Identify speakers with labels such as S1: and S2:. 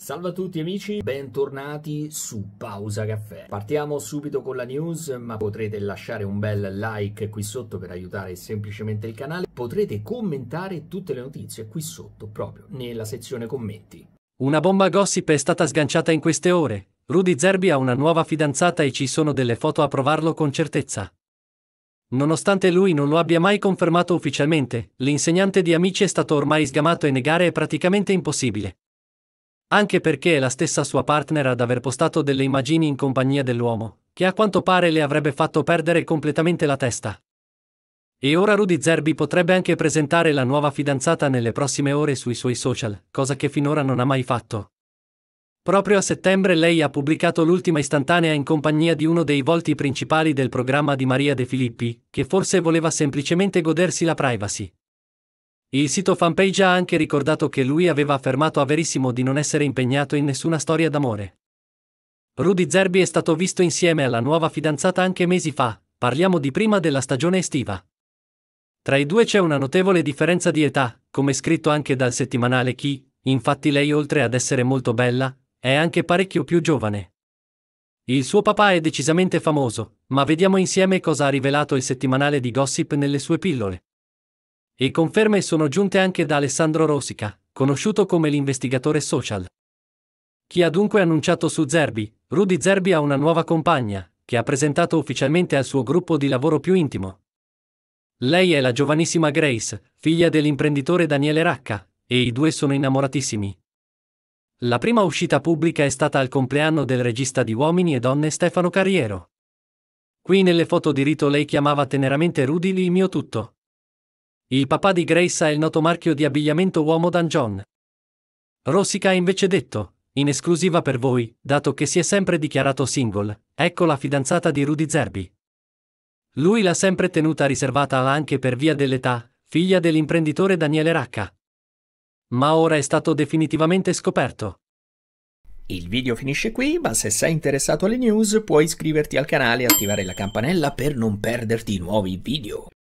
S1: Salve a tutti amici, bentornati su Pausa Caffè. Partiamo subito con la news, ma potrete lasciare un bel like qui sotto per aiutare semplicemente il canale. Potrete commentare tutte le notizie qui sotto, proprio nella sezione commenti.
S2: Una bomba gossip è stata sganciata in queste ore. Rudy Zerbi ha una nuova fidanzata e ci sono delle foto a provarlo con certezza. Nonostante lui non lo abbia mai confermato ufficialmente, l'insegnante di Amici è stato ormai sgamato e negare è praticamente impossibile. Anche perché è la stessa sua partner ad aver postato delle immagini in compagnia dell'uomo, che a quanto pare le avrebbe fatto perdere completamente la testa. E ora Rudy Zerbi potrebbe anche presentare la nuova fidanzata nelle prossime ore sui suoi social, cosa che finora non ha mai fatto. Proprio a settembre lei ha pubblicato l'ultima istantanea in compagnia di uno dei volti principali del programma di Maria De Filippi, che forse voleva semplicemente godersi la privacy, il sito fanpage ha anche ricordato che lui aveva affermato a Verissimo di non essere impegnato in nessuna storia d'amore. Rudy Zerbi è stato visto insieme alla nuova fidanzata anche mesi fa, parliamo di prima della stagione estiva. Tra i due c'è una notevole differenza di età, come scritto anche dal settimanale Chi, infatti lei oltre ad essere molto bella, è anche parecchio più giovane. Il suo papà è decisamente famoso, ma vediamo insieme cosa ha rivelato il settimanale di gossip nelle sue pillole. E conferme sono giunte anche da Alessandro Rosica, conosciuto come l'investigatore social. Chi ha dunque annunciato su Zerbi, Rudy Zerbi ha una nuova compagna, che ha presentato ufficialmente al suo gruppo di lavoro più intimo. Lei è la giovanissima Grace, figlia dell'imprenditore Daniele Racca, e i due sono innamoratissimi. La prima uscita pubblica è stata al compleanno del regista di Uomini e Donne Stefano Carriero. Qui nelle foto di rito lei chiamava teneramente Rudy il mio tutto. Il papà di Grace ha il noto marchio di abbigliamento uomo Dungeon. Rossica ha invece detto, in esclusiva per voi, dato che si è sempre dichiarato single, ecco la fidanzata di Rudy Zerbi. Lui l'ha sempre tenuta riservata anche per via dell'età, figlia dell'imprenditore Daniele Racca. Ma ora è stato definitivamente scoperto.
S1: Il video finisce qui, ma se sei interessato alle news puoi iscriverti al canale e attivare la campanella per non perderti i nuovi video.